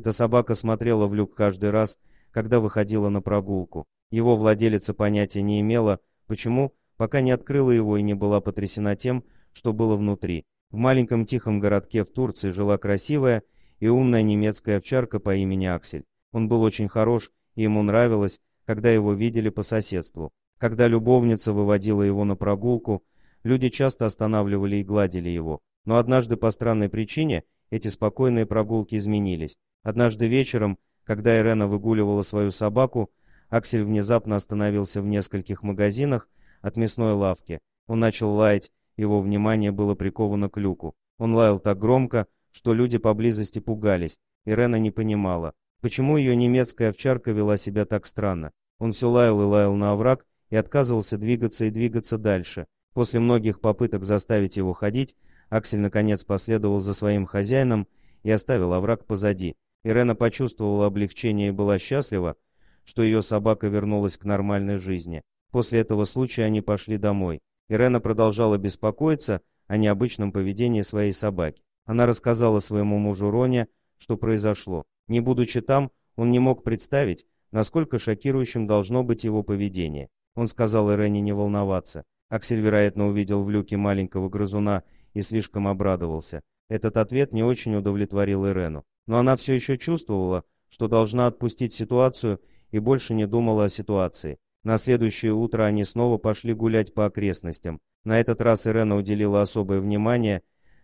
Эта собака смотрела в люк каждый раз, когда выходила на прогулку. Его владелица понятия не имела, почему, пока не открыла его и не была потрясена тем, что было внутри. В маленьком тихом городке в Турции жила красивая и умная немецкая овчарка по имени Аксель. Он был очень хорош, и ему нравилось, когда его видели по соседству. Когда любовница выводила его на прогулку, люди часто останавливали и гладили его. Но однажды по странной причине эти спокойные прогулки изменились. Однажды вечером, когда Ирена выгуливала свою собаку, Аксель внезапно остановился в нескольких магазинах от мясной лавки. Он начал лаять, его внимание было приковано к люку. Он лаял так громко, что люди поблизости пугались. Ирена не понимала, почему ее немецкая овчарка вела себя так странно. Он все лаял и лаял на овраг и отказывался двигаться и двигаться дальше. После многих попыток заставить его ходить, Аксель наконец последовал за своим хозяином и оставил овраг позади. Ирена почувствовала облегчение и была счастлива, что ее собака вернулась к нормальной жизни. После этого случая они пошли домой. Ирена продолжала беспокоиться о необычном поведении своей собаки. Она рассказала своему мужу Роне, что произошло. Не будучи там, он не мог представить, насколько шокирующим должно быть его поведение. Он сказал Ирене не волноваться. Аксель, вероятно, увидел в люке маленького грызуна и слишком обрадовался. Этот ответ не очень удовлетворил Ирену но она все еще чувствовала, что должна отпустить ситуацию и больше не думала о ситуации. На следующее утро они снова пошли гулять по окрестностям. На этот раз Ирена уделила особое внимание,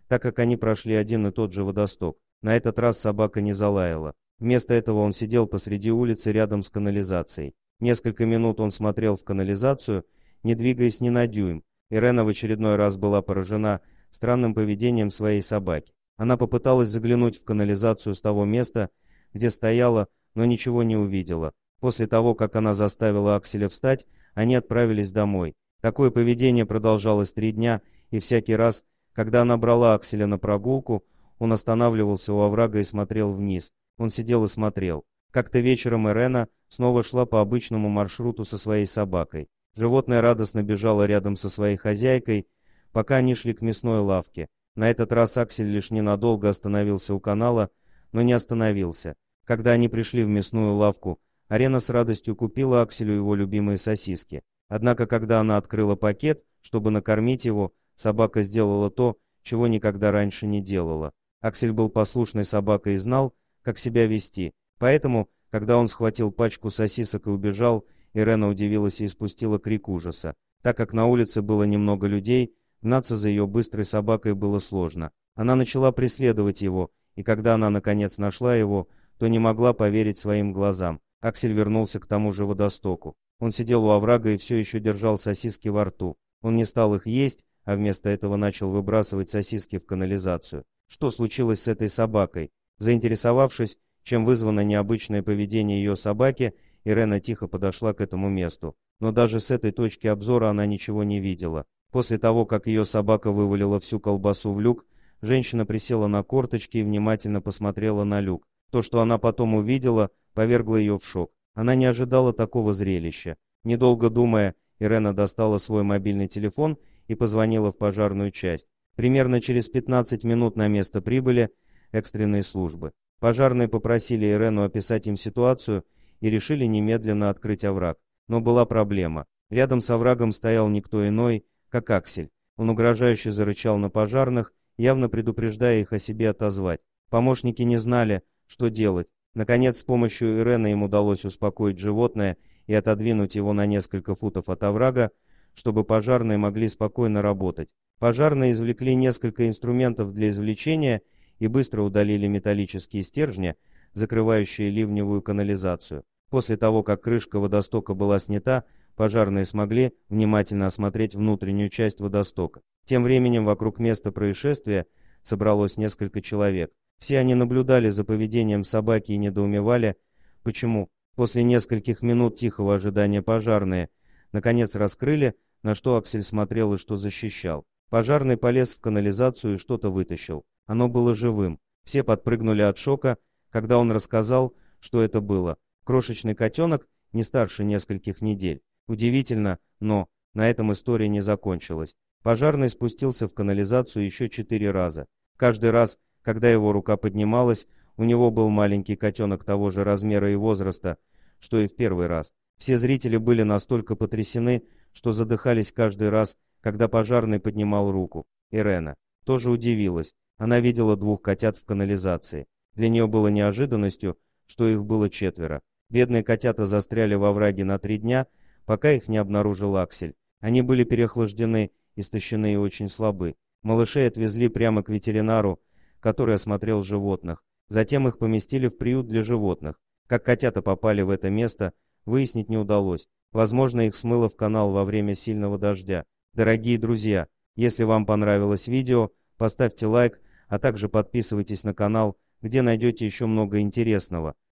так как они прошли один и тот же водосток. На этот раз собака не залаяла. Вместо этого он сидел посреди улицы рядом с канализацией. Несколько минут он смотрел в канализацию, не двигаясь ни на дюйм. Ирена в очередной раз была поражена странным поведением своей собаки. Она попыталась заглянуть в канализацию с того места, где стояла, но ничего не увидела. После того, как она заставила Акселя встать, они отправились домой. Такое поведение продолжалось три дня, и всякий раз, когда она брала Акселя на прогулку, он останавливался у оврага и смотрел вниз. Он сидел и смотрел. Как-то вечером Ирена снова шла по обычному маршруту со своей собакой. Животное радостно бежало рядом со своей хозяйкой, пока они шли к мясной лавке. На этот раз Аксель лишь ненадолго остановился у канала, но не остановился. Когда они пришли в мясную лавку, Арена с радостью купила Акселю его любимые сосиски. Однако, когда она открыла пакет, чтобы накормить его, собака сделала то, чего никогда раньше не делала. Аксель был послушной собакой и знал, как себя вести. Поэтому, когда он схватил пачку сосисок и убежал, Ирена удивилась и испустила крик ужаса. Так как на улице было немного людей, Гнаться за ее быстрой собакой было сложно. Она начала преследовать его, и когда она, наконец, нашла его, то не могла поверить своим глазам. Аксель вернулся к тому же водостоку. Он сидел у оврага и все еще держал сосиски во рту. Он не стал их есть, а вместо этого начал выбрасывать сосиски в канализацию. Что случилось с этой собакой? Заинтересовавшись, чем вызвано необычное поведение ее собаки, Ирена тихо подошла к этому месту. Но даже с этой точки обзора она ничего не видела. После того, как ее собака вывалила всю колбасу в люк, женщина присела на корточки и внимательно посмотрела на люк. То, что она потом увидела, повергло ее в шок. Она не ожидала такого зрелища. Недолго думая, Ирена достала свой мобильный телефон и позвонила в пожарную часть. Примерно через 15 минут на место прибыли экстренные службы. Пожарные попросили Ирену описать им ситуацию и решили немедленно открыть овраг. Но была проблема. Рядом с оврагом стоял никто иной, как аксель. Он угрожающе зарычал на пожарных, явно предупреждая их о себе отозвать. Помощники не знали, что делать. Наконец, с помощью Ирены им удалось успокоить животное и отодвинуть его на несколько футов от оврага, чтобы пожарные могли спокойно работать. Пожарные извлекли несколько инструментов для извлечения и быстро удалили металлические стержни, закрывающие ливневую канализацию. После того, как крышка водостока была снята, Пожарные смогли внимательно осмотреть внутреннюю часть водостока. Тем временем вокруг места происшествия собралось несколько человек. Все они наблюдали за поведением собаки и недоумевали, почему после нескольких минут тихого ожидания пожарные наконец раскрыли, на что Аксель смотрел и что защищал. Пожарный полез в канализацию и что-то вытащил. Оно было живым. Все подпрыгнули от шока, когда он рассказал, что это было. Крошечный котенок, не старше нескольких недель. Удивительно, но на этом история не закончилась. Пожарный спустился в канализацию еще четыре раза. Каждый раз, когда его рука поднималась, у него был маленький котенок того же размера и возраста, что и в первый раз. Все зрители были настолько потрясены, что задыхались каждый раз, когда пожарный поднимал руку. Ирена тоже удивилась. Она видела двух котят в канализации. Для нее было неожиданностью, что их было четверо. Бедные котята застряли во враге на три дня, пока их не обнаружил Аксель. Они были переохлаждены, истощены и очень слабы. Малышей отвезли прямо к ветеринару, который осмотрел животных. Затем их поместили в приют для животных. Как котята попали в это место, выяснить не удалось. Возможно, их смыло в канал во время сильного дождя. Дорогие друзья, если вам понравилось видео, поставьте лайк, а также подписывайтесь на канал, где найдете еще много интересного.